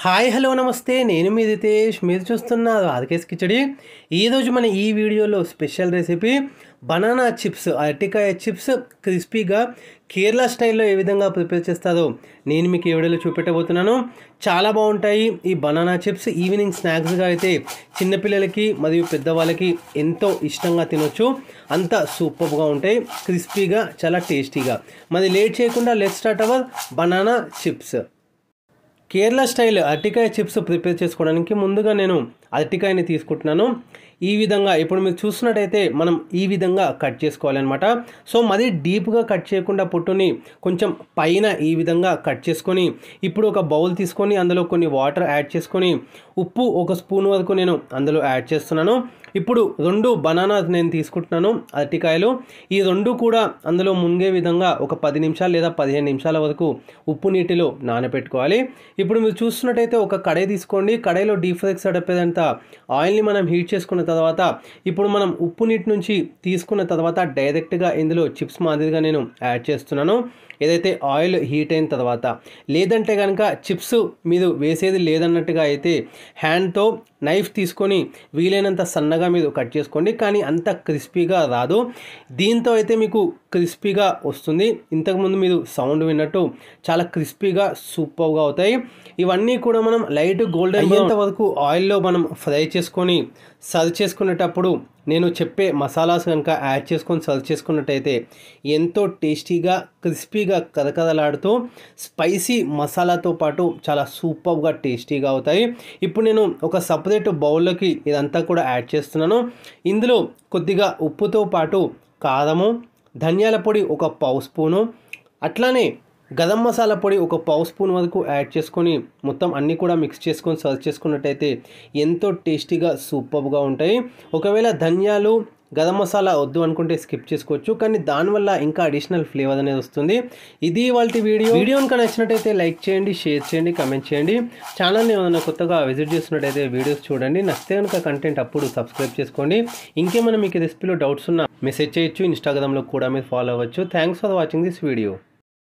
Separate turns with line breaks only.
hi hello నమస్తే నేను మీ రితేష్ మీరు చూస్తున్నారు ఆర్కేస్ కిచడి ఈరోజు మన ఈ వీడియోలో స్పెషల్ రెసిపీ బనానా చిప్స్ అరటికాయ చిప్స్ క్రిస్పీగా కేరళ స్టైల్లో ఏ విధంగా ప్రిపేర్ చేస్తారో నేను మీకు ఈ వీడియోలో చూపెట్టబోతున్నాను చాలా బాగుంటాయి ఈ బనానా చిప్స్ ఈవినింగ్ స్నాక్స్గా అయితే చిన్నపిల్లలకి మరియు పెద్దవాళ్ళకి ఎంతో ఇష్టంగా తినొచ్చు అంత సూపర్గా ఉంటాయి క్రిస్పీగా చాలా టేస్టీగా మరి లేట్ చేయకుండా let start our banana chips Kerala style అరటికాయ చిప్స్ ప్రిపేర్ చేసుకోవడానికి ముందుగా నేను అరటికాయని తీసుకుంటున్నాను ఈ విధంగా ఇప్పుడు మీరు చూసినట్టయితే మనం ఈ విధంగా కట్ చేసుకోవాలన్నమాట సో మరీ డీప్గా కట్ చేయకుండా పొట్టుని కొంచెం పైన ఈ విధంగా కట్ చేసుకొని ఇప్పుడు ఒక బౌల్ తీసుకొని అందులో కొన్ని వాటర్ యాడ్ చేసుకొని ఉప్పు ఒక స్పూన్ వరకు నేను అందులో యాడ్ చేస్తున్నాను ఇప్పుడు రెండు బనానాస్ నేను తీసుకుంటున్నాను అరటికాయలు ఈ రెండు కూడా అందులో మునిగే విధంగా ఒక పది నిమిషాలు లేదా పదిహేను నిమిషాల వరకు ఉప్పు నీటిలో నానబెట్టుకోవాలి ఇప్పుడు మీరు చూస్తున్నట్టయితే ఒక కడాయి తీసుకోండి కడాయిలో డీప్ ఫ్రెక్స్ అడపేదంత ఆయిల్ని మనం హీట్ చేసుకున్న తర్వాత ఇప్పుడు మనం ఉప్పు నీటి నుంచి తీసుకున్న తర్వాత డైరెక్ట్గా ఇందులో చిప్స్ మాదిరిగా నేను యాడ్ చేస్తున్నాను ఏదైతే ఆయిల్ హీట్ అయిన తర్వాత లేదంటే కనుక చిప్స్ మీరు వేసేది లేదన్నట్టుగా అయితే హ్యాండ్తో నైఫ్ తీసుకొని వీలైనంత సన్నగా మీరు కట్ చేసుకోండి కానీ అంత క్రిస్పీగా రాదు దీంతో అయితే మీకు క్రిస్పీగా వస్తుంది ఇంతకుముందు మీరు సౌండ్ విన్నట్టు చాలా క్రిస్పీగా సూపర్గా అవుతాయి ఇవన్నీ కూడా మనం లైట్ గోల్డెన్ అయ్యేంత వరకు ఆయిల్లో మనం ఫ్రై చేసుకొని సర్వ్ చేసుకునేటప్పుడు నేను చెప్పే మసాలాస్ కనుక యాడ్ చేసుకొని సర్వ్ చేసుకున్నట్టయితే ఎంతో టేస్టీగా క్రిస్పీగా కరకరలాడుతూ స్పైసీ మసాలాతో పాటు చాలా సూపర్గా టేస్టీగా అవుతాయి ఇప్పుడు నేను ఒక సపరేట్ బౌల్లోకి ఇదంతా కూడా యాడ్ చేస్తున్నాను ఇందులో కొద్దిగా ఉప్పుతో పాటు కారము ధనియాల పొడి ఒక పావు స్పూను అట్లానే గరం మసాలా పొడి ఒక పావు స్పూన్ వరకు యాడ్ చేసుకొని మొత్తం అన్నీ కూడా మిక్స్ చేసుకొని సర్వ్ చేసుకున్నట్టయితే ఎంతో టేస్టీగా సూపర్గా ఉంటాయి ఒకవేళ ధనియాలు గరం మసాలా వద్దు అనుకుంటే స్కిప్ చేసుకోవచ్చు కానీ దానివల్ల ఇంకా అడిషనల్ ఫ్లేవర్ అనేది వస్తుంది ఇది వాళ్ళ వీడియో వీడియో కనుక నచ్చినట్టయితే లైక్ చేయండి షేర్ చేయండి కమెంట్ చేయండి ఛానల్ని ఏమైనా కొత్తగా విజిట్ చేస్తున్నట్టయితే వీడియోస్ చూడండి నచ్చితే కనుక కంటెంట్ అప్పుడు సబ్స్క్రైబ్ చేసుకోండి ఇంకేమైనా మీకు రెసిపీలో డౌట్స్ ఉన్నా మెసేజ్ చేయొచ్చు ఇన్స్టాగ్రామ్లో కూడా మీరు ఫాలో అవ్వచ్చు thanks for watching this video